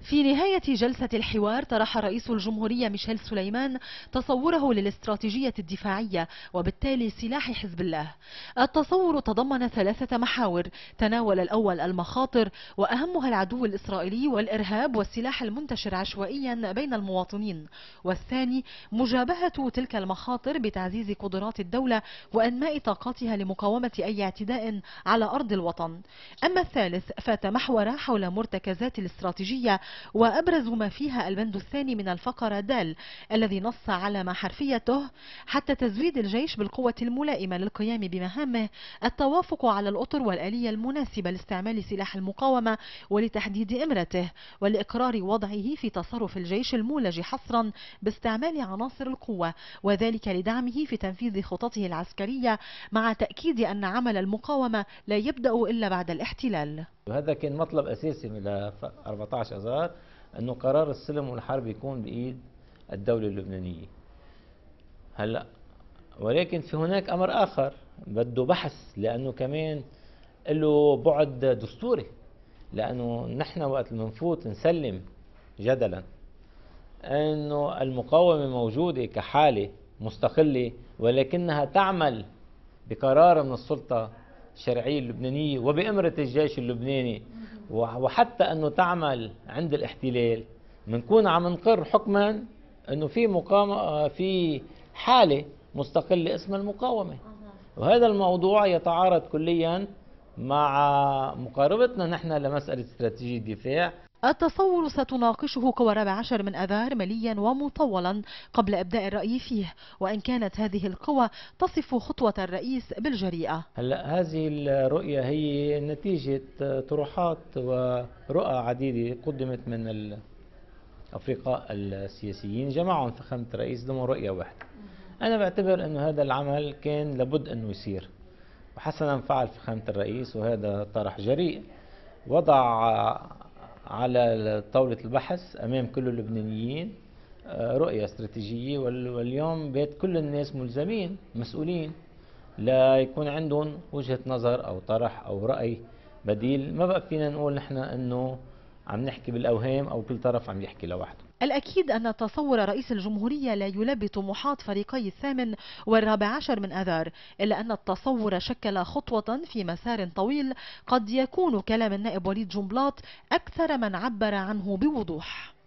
في نهاية جلسة الحوار طرح رئيس الجمهورية ميشيل سليمان تصوره للاستراتيجية الدفاعية وبالتالي سلاح حزب الله التصور تضمن ثلاثة محاور تناول الأول المخاطر وأهمها العدو الإسرائيلي والإرهاب والسلاح المنتشر عشوائيا بين المواطنين والثاني مجابهة تلك المخاطر بتعزيز قدرات الدولة وأنماء طاقاتها لمقاومة أي اعتداء على أرض الوطن أما الثالث فتمحور حول مرتكزات الاستراتيجية وأبرز ما فيها البند الثاني من الفقرة دال الذي نص على ما حرفيته حتى تزويد الجيش بالقوة الملائمة للقيام بمهامه التوافق على الأطر والآلية المناسبة لاستعمال سلاح المقاومة ولتحديد إمرته ولإقرار وضعه في تصرف الجيش المولج حصرا باستعمال عناصر القوة وذلك لدعمه في تنفيذ خططه العسكرية مع تأكيد أن عمل المقاومة لا يبدأ إلا بعد الاحتلال وهذا كان مطلب أساسي من 14 أذار أنه قرار السلم والحرب يكون بإيد الدولة اللبنانية هلا ولكن في هناك أمر آخر بده بحث لأنه كمان له بعد دستوري لأنه نحن وقت المنفوت نسلم جدلا أنه المقاومة موجودة كحالة مستقلة ولكنها تعمل بقرار من السلطة الشرعية اللبنانية وبإمرة الجيش اللبناني وحتى أنه تعمل عند الاحتلال بنكون عم نقر حكما أنه في مقام في حالة مستقلة اسمها المقاومة وهذا الموضوع يتعارض كليا مع مقاربتنا نحن لمسألة استراتيجية الدفاع التصور ستناقشه كوارب عشر من أذار مليا ومطولا قبل إبداء الرأي فيه وإن كانت هذه القوى تصف خطوة الرئيس بالجريئة هلا هذه الرؤية هي نتيجة طروحات ورؤى عديدة قدمت من الأفريقاء السياسيين جمعهم فخامة الرئيس ضمن رؤية واحدة أنا بعتبر أنه هذا العمل كان لابد أنه يصير وحسنا فعل فخامة الرئيس وهذا طرح جريء وضع على طاولة البحث أمام كل اللبنانيين آه، رؤية استراتيجية واليوم بيت كل الناس ملزمين مسؤولين لا يكون عندهم وجهة نظر أو طرح أو رأي بديل ما بقى فينا نقول نحن أنه عم نحكي بالاوهام او كل طرف عم يحكي لوحده الأكيد أن تصور رئيس الجمهورية لا يلبي طموحات فريقي الثامن والرابع عشر من أذار إلا أن التصور شكل خطوة في مسار طويل قد يكون كلام النائب وليد جنبلاط أكثر من عبر عنه بوضوح